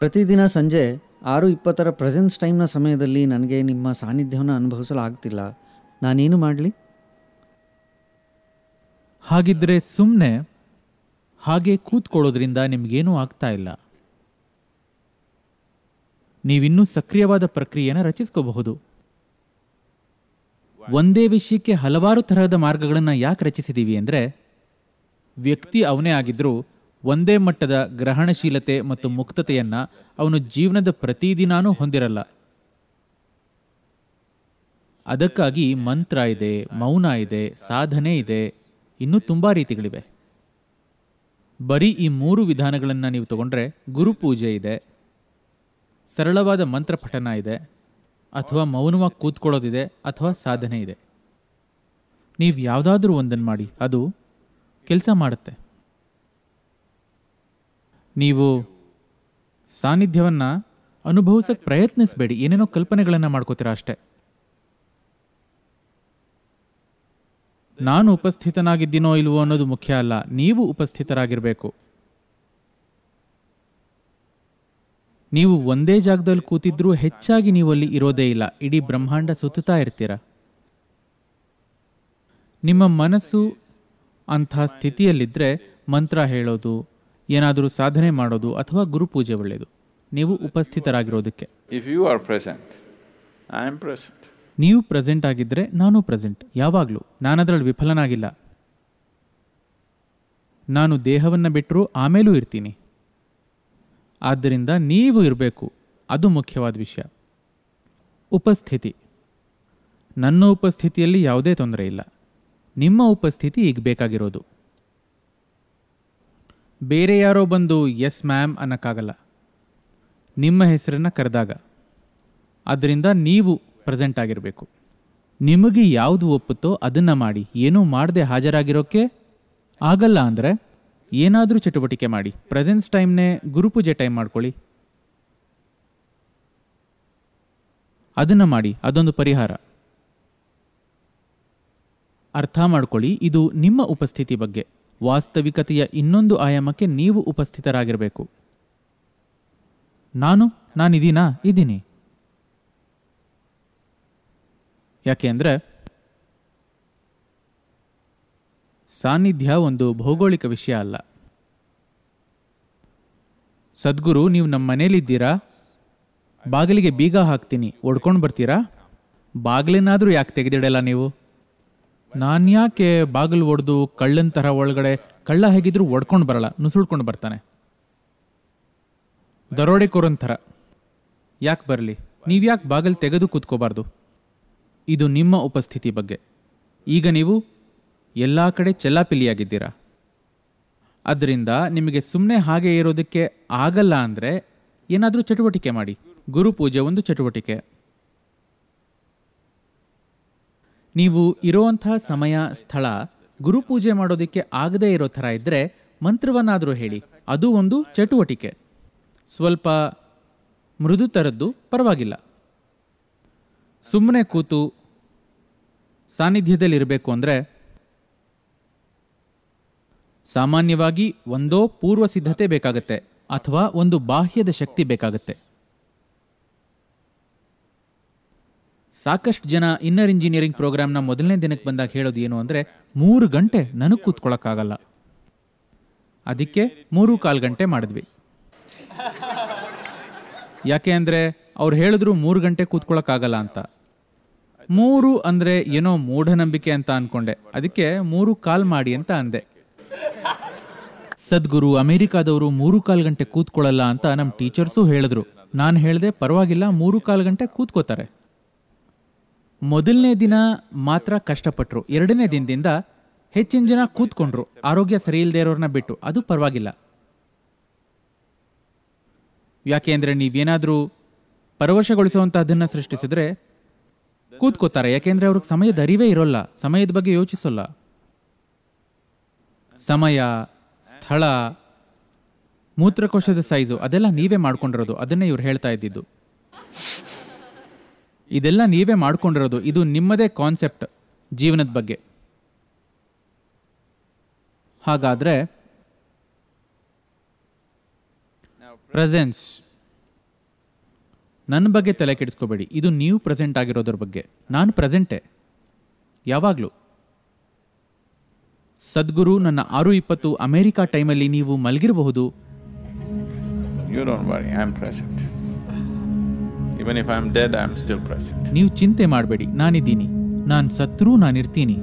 ಪ್ರತಿದಿನ ಸಂಜೆ ಆರು ಇಪ್ಪತ್ತರ ಪ್ರೆಸೆನ್ಸ್ ಟೈಮ್ನ ಸಮಯದಲ್ಲಿ ನನಗೆ ನಿಮ್ಮ ಸಾನ್ನಿಧ್ಯವನ್ನು ಅನುಭವಿಸಲು ಆಗ್ತಿಲ್ಲ ನಾನೇನು ಮಾಡಲಿ ಹಾಗಿದ್ರೆ ಸುಮ್ಮನೆ ಹಾಗೆ ಕೂತ್ಕೊಳ್ಳೋದ್ರಿಂದ ನಿಮಗೇನೂ ಆಗ್ತಾ ಇಲ್ಲ ನೀವಿನ್ನೂ ಸಕ್ರಿಯವಾದ ಪ್ರಕ್ರಿಯೆಯನ್ನು ರಚಿಸ್ಕೋಬಹುದು ಒಂದೇ ವಿಷಯಕ್ಕೆ ಹಲವಾರು ತರಹದ ಮಾರ್ಗಗಳನ್ನು ಯಾಕೆ ರಚಿಸಿದ್ದೀವಿ ಅಂದರೆ ವ್ಯಕ್ತಿ ಅವನೇ ಆಗಿದ್ದರೂ ಒಂದೇ ಮಟ್ಟದ ಗ್ರಹಣಶೀಲತೆ ಮತ್ತು ಮುಕ್ತತೆಯನ್ನು ಅವನು ಜೀವನದ ಪ್ರತಿದಿನಾನೂ ಹೊಂದಿರಲ್ಲ ಅದಕ್ಕಾಗಿ ಮಂತ್ರ ಇದೆ ಮೌನ ಇದೆ ಸಾಧನೆ ಇದೆ ಇನ್ನೂ ತುಂಬ ರೀತಿಗಳಿವೆ ಬರೀ ಈ ಮೂರು ವಿಧಾನಗಳನ್ನು ನೀವು ತಗೊಂಡ್ರೆ ಗುರುಪೂಜೆ ಇದೆ ಸರಳವಾದ ಮಂತ್ರ ಪಠನ ಇದೆ ಅಥವಾ ಮೌನವಾಗಿ ಕೂತ್ಕೊಳ್ಳೋದಿದೆ ಅಥವಾ ಸಾಧನೆ ಇದೆ ನೀವು ಯಾವುದಾದ್ರೂ ಒಂದನ್ನು ಮಾಡಿ ಅದು ಕೆಲಸ ಮಾಡುತ್ತೆ ನೀವು ಸಾನ್ನಿಧ್ಯವನ್ನು ಅನುಭವಿಸೋಕ್ಕೆ ಪ್ರಯತ್ನಿಸಬೇಡಿ ಏನೇನೋ ಕಲ್ಪನೆಗಳನ್ನು ಮಾಡ್ಕೋತೀರ ಅಷ್ಟೆ ನಾನು ಉಪಸ್ಥಿತನಾಗಿದ್ದೀನೋ ಇಲ್ವೋ ಅನ್ನೋದು ಮುಖ್ಯ ಅಲ್ಲ ನೀವು ಉಪಸ್ಥಿತರಾಗಿರಬೇಕು ನೀವು ಒಂದೇ ಜಾಗದಲ್ಲಿ ಕೂತಿದ್ರೂ ಹೆಚ್ಚಾಗಿ ನೀವು ಅಲ್ಲಿ ಇರೋದೇ ಇಲ್ಲ ಇಡೀ ಬ್ರಹ್ಮಾಂಡ ಸುತ್ತುತ್ತಾ ಇರ್ತೀರ ನಿಮ್ಮ ಮನಸ್ಸು ಅಂಥ ಸ್ಥಿತಿಯಲ್ಲಿದ್ದರೆ ಮಂತ್ರ ಹೇಳೋದು ಏನಾದರೂ ಸಾಧನೆ ಮಾಡೋದು ಅಥವಾ ಗುರುಪೂಜೆ ಒಳ್ಳೆಯದು ನೀವು ಉಪಸ್ಥಿತರಾಗಿರೋದಕ್ಕೆ if you are present I am present ನೀವು ಪ್ರೆಸೆಂಟ್ ಆಗಿದ್ದರೆ ನಾನು ಪ್ರೆಸೆಂಟ್ ಯಾವಾಗಲೂ ನಾನದರಲ್ಲಿ ವಿಫಲನಾಗಿಲ್ಲ ನಾನು ದೇಹವನ್ನು ಬಿಟ್ಟರೂ ಆಮೇಲೂ ಇರ್ತೀನಿ ಆದ್ದರಿಂದ ನೀವು ಇರಬೇಕು ಅದು ಮುಖ್ಯವಾದ ವಿಷಯ ಉಪಸ್ಥಿತಿ ನನ್ನ ಉಪಸ್ಥಿತಿಯಲ್ಲಿ ಯಾವುದೇ ತೊಂದರೆ ಇಲ್ಲ ನಿಮ್ಮ ಉಪಸ್ಥಿತಿ ಈಗ ಬೇಕಾಗಿರೋದು ಬೇರೆ ಯಾರೋ ಬಂದು ಎಸ್ ಮ್ಯಾಮ್ ಅನ್ನೋಕ್ಕಾಗಲ್ಲ ನಿಮ್ಮ ಹೆಸರನ್ನು ಕರೆದಾಗ ಅದರಿಂದ ನೀವು ಪ್ರೆಸೆಂಟ್ ಆಗಿರಬೇಕು ನಿಮಗೆ ಯಾವುದು ಒಪ್ಪುತ್ತೋ ಅದನ್ನು ಮಾಡಿ ಏನೂ ಮಾಡದೆ ಹಾಜರಾಗಿರೋಕ್ಕೆ ಆಗಲ್ಲ ಅಂದರೆ ಏನಾದರೂ ಚಟುವಟಿಕೆ ಮಾಡಿ ಪ್ರೆಸೆನ್ಸ್ ಟೈಮ್ನೇ ಗುರುಪೂಜೆ ಟೈಮ್ ಮಾಡ್ಕೊಳ್ಳಿ ಅದನ್ನು ಮಾಡಿ ಅದೊಂದು ಪರಿಹಾರ ಅರ್ಥ ಮಾಡ್ಕೊಳ್ಳಿ ಇದು ನಿಮ್ಮ ಉಪಸ್ಥಿತಿ ಬಗ್ಗೆ ವಾಸ್ತವಿಕತೆಯ ಇನ್ನೊಂದು ಆಯಾಮಕ್ಕೆ ನೀವು ಉಪಸ್ಥಿತರಾಗಿರಬೇಕು ನಾನು ನಾನಿದ್ದೀನಾ ಇದ್ದೀನಿ ಯಾಕೆ ಅಂದರೆ ಸಾನ್ನಿಧ್ಯ ಒಂದು ಭೌಗೋಳಿಕ ವಿಷಯ ಅಲ್ಲ ಸದ್ಗುರು ನೀವು ನಮ್ಮ ಮನೇಲಿದ್ದೀರಾ ಬಾಗಿಲಿಗೆ ಬೀಗ ಹಾಕ್ತೀನಿ ಓಡ್ಕೊಂಡು ಬರ್ತೀರಾ ಬಾಗಿಲಿನಾದರೂ ಯಾಕೆ ತೆಗೆದಿಡಲ್ಲ ನೀವು ನಾನು ಬಾಗಿಲು ಒಡೆದು ಕಳ್ಳನ ತರ ಒಳಗಡೆ ಕಳ್ಳ ಹೇಗಿದ್ರು ಒಡ್ಕೊಂಡು ಬರಲ್ಲ ನುಸುಳ್ಕೊಂಡು ಬರ್ತಾನೆ ದರೋಡೆಕೋರನ್ ಥರ ಯಾಕೆ ಬರಲಿ ನೀವು ಯಾಕೆ ಬಾಗಿಲು ತೆಗೆದು ಕೂತ್ಕೋಬಾರ್ದು ಇದು ನಿಮ್ಮ ಉಪಸ್ಥಿತಿ ಬಗ್ಗೆ ಈಗ ನೀವು ಎಲ್ಲ ಕಡೆ ಚೆಲ್ಲಾಪಿಲಿಯಾಗಿದ್ದೀರಾ ಅದರಿಂದ ನಿಮಗೆ ಸುಮ್ಮನೆ ಹಾಗೆ ಇರೋದಕ್ಕೆ ಆಗಲ್ಲ ಅಂದರೆ ಏನಾದರೂ ಚಟುವಟಿಕೆ ಮಾಡಿ ಗುರುಪೂಜೆ ಒಂದು ಚಟುವಟಿಕೆ ನೀವು ಇರುವಂತಹ ಸಮಯ ಸ್ಥಳ ಗುರುಪೂಜೆ ಮಾಡೋದಕ್ಕೆ ಆಗದೇ ಇರೋ ಥರ ಇದ್ದರೆ ಮಂತ್ರವನ್ನಾದರೂ ಹೇಳಿ ಅದು ಒಂದು ಚಟುವಟಿಕೆ ಸ್ವಲ್ಪ ಮೃದು ಥರದ್ದು ಪರವಾಗಿಲ್ಲ ಸುಮ್ಮನೆ ಕೂತು ಸಾನ್ನಿಧ್ಯದಲ್ಲಿರಬೇಕು ಅಂದರೆ ಸಾಮಾನ್ಯವಾಗಿ ಒಂದೋ ಪೂರ್ವ ಸಿದ್ಧತೆ ಬೇಕಾಗತ್ತೆ ಅಥವಾ ಒಂದು ಬಾಹ್ಯದ ಶಕ್ತಿ ಬೇಕಾಗತ್ತೆ ಸಾಕಷ್ಟು ಜನ ಇನ್ನರ್ ಇಂಜಿನಿಯರಿಂಗ್ ಪ್ರೋಗ್ರಾಮ್ನ ಮೊದಲನೇ ದಿನಕ್ಕೆ ಬಂದಾಗ ಹೇಳೋದು ಏನು ಅಂದರೆ ಮೂರು ಗಂಟೆ ನನಗೆ ಕೂತ್ಕೊಳ್ಳೋಕ್ಕಾಗಲ್ಲ ಅದಕ್ಕೆ ಮೂರು ಕಾಲು ಗಂಟೆ ಮಾಡಿದ್ವಿ ಯಾಕೆ ಅಂದರೆ ಅವ್ರು ಹೇಳಿದ್ರು ಮೂರು ಗಂಟೆ ಕೂತ್ಕೊಳ್ಳೋಕ್ಕಾಗಲ್ಲ ಅಂತ ಮೂರು ಅಂದರೆ ಏನೋ ಮೂಢನಂಬಿಕೆ ಅಂತ ಅಂದ್ಕೊಂಡೆ ಅದಕ್ಕೆ ಮೂರು ಕಾಲ್ ಮಾಡಿ ಅಂತ ಅಂದೆ ಸದ್ಗುರು ಅಮೆರಿಕಾದವರು ಮೂರು ಕಾಲು ಗಂಟೆ ಕೂತ್ಕೊಳ್ಳಲ್ಲ ಅಂತ ನಮ್ಮ ಟೀಚರ್ಸು ಹೇಳಿದ್ರು ನಾನು ಹೇಳಿದೆ ಪರವಾಗಿಲ್ಲ ಮೂರು ಕಾಲು ಗಂಟೆ ಕೂತ್ಕೋತಾರೆ ಮೊದಲನೇ ದಿನ ಮಾತ್ರ ಕಷ್ಟಪಟ್ಟರು ಎರಡನೇ ದಿನದಿಂದ ಹೆಚ್ಚಿನ ಜನ ಕೂತ್ಕೊಂಡ್ರು ಆರೋಗ್ಯ ಸರಿ ಇಲ್ಲದೆ ಇರೋರನ್ನ ಬಿಟ್ಟು ಅದು ಪರವಾಗಿಲ್ಲ ಯಾಕೆ ಅಂದರೆ ನೀವೇನಾದರೂ ಪರವಶಗೊಳಿಸುವಂತಹದನ್ನು ಸೃಷ್ಟಿಸಿದ್ರೆ ಕೂತ್ಕೋತಾರೆ ಯಾಕೆಂದರೆ ಅವ್ರಿಗೆ ಸಮಯದ ಅರಿವೇ ಇರೋಲ್ಲ ಸಮಯದ ಬಗ್ಗೆ ಯೋಚಿಸೋಲ್ಲ ಸಮಯ ಸ್ಥಳ ಮೂತ್ರಕೋಶದ ಸೈಜು ಅದೆಲ್ಲ ನೀವೇ ಮಾಡ್ಕೊಂಡಿರೋದು ಅದನ್ನೇ ಇವ್ರು ಹೇಳ್ತಾ ಇದ್ದಿದ್ದು ಇದೆಲ್ಲ ನೀವೇ ಮಾಡ್ಕೊಂಡಿರೋದು ಇದು ನಿಮ್ಮದೇ ಕಾನ್ಸೆಪ್ಟ್ ಜೀವನದ ಬಗ್ಗೆ ಹಾಗಾದರೆ ಪ್ರೆಸೆನ್ಸ್ ನನ್ನ ಬಗ್ಗೆ ತಲೆ ಕೆಡಿಸ್ಕೋಬೇಡಿ ಇದು ನೀವು ಪ್ರೆಸೆಂಟ್ ಆಗಿರೋದ್ರ ಬಗ್ಗೆ ನಾನು ಪ್ರೆಸೆಂಟೇ ಯಾವಾಗಲೂ ಸದ್ಗುರು ನನ್ನ ಆರು ಇಪ್ಪತ್ತು ಅಮೇರಿಕಾ ಟೈಮಲ್ಲಿ ನೀವು ಮಲಗಿರಬಹುದು even if I am dead I am still present ನೀವು ಚಿಂತೆ ಮಾಡಬೇಡಿ ನಾನಿದ್ದೀನಿ ನಾನು ಸತ್ರೂ ನಾನಿರ್ತೀನಿ